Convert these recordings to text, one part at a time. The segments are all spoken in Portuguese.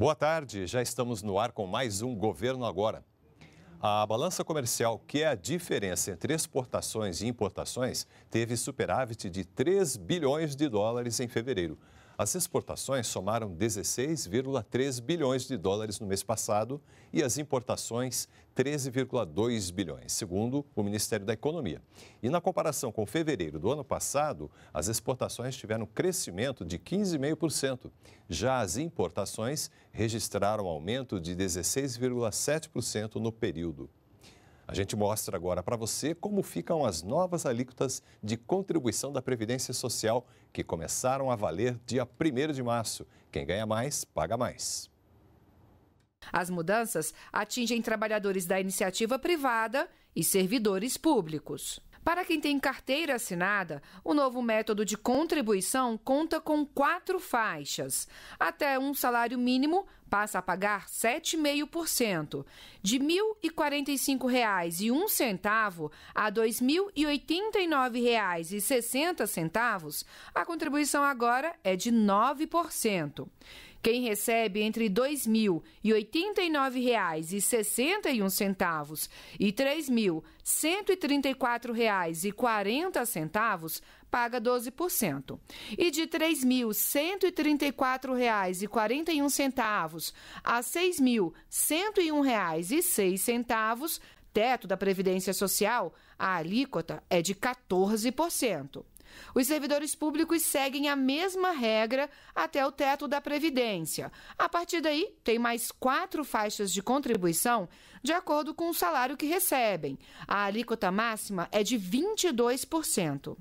Boa tarde, já estamos no ar com mais um Governo Agora. A balança comercial, que é a diferença entre exportações e importações, teve superávit de 3 bilhões de dólares em fevereiro, as exportações somaram 16,3 bilhões de dólares no mês passado e as importações 13,2 bilhões, segundo o Ministério da Economia. E na comparação com fevereiro do ano passado, as exportações tiveram crescimento de 15,5%. Já as importações registraram aumento de 16,7% no período. A gente mostra agora para você como ficam as novas alíquotas de contribuição da Previdência Social que começaram a valer dia 1 de março. Quem ganha mais, paga mais. As mudanças atingem trabalhadores da iniciativa privada e servidores públicos. Para quem tem carteira assinada, o novo método de contribuição conta com quatro faixas. Até um salário mínimo, passa a pagar 7,5%, de R$ 1.045,01 a R$ 2.089,60, a contribuição agora é de 9%. Quem recebe entre R$ 2.089,61 e R$ 3.134,40 paga 12%. E de R$ 3.134,41 a R$ 6.101,06, teto da Previdência Social, a alíquota é de 14%. Os servidores públicos seguem a mesma regra até o teto da Previdência. A partir daí, tem mais quatro faixas de contribuição de acordo com o salário que recebem. A alíquota máxima é de 22%.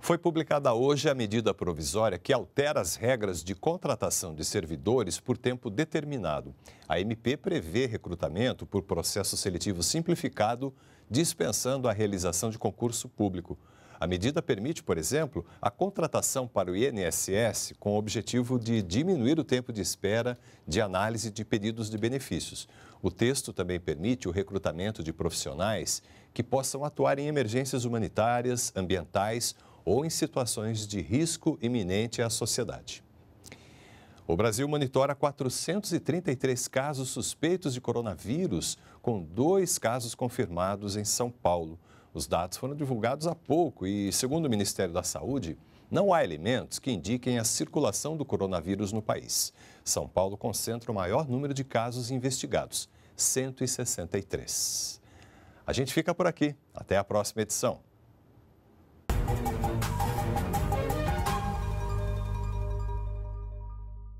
Foi publicada hoje a medida provisória que altera as regras de contratação de servidores por tempo determinado. A MP prevê recrutamento por processo seletivo simplificado, dispensando a realização de concurso público. A medida permite, por exemplo, a contratação para o INSS com o objetivo de diminuir o tempo de espera de análise de pedidos de benefícios. O texto também permite o recrutamento de profissionais que possam atuar em emergências humanitárias, ambientais ou em situações de risco iminente à sociedade. O Brasil monitora 433 casos suspeitos de coronavírus, com dois casos confirmados em São Paulo. Os dados foram divulgados há pouco e, segundo o Ministério da Saúde, não há elementos que indiquem a circulação do coronavírus no país. São Paulo concentra o maior número de casos investigados, 163. A gente fica por aqui. Até a próxima edição.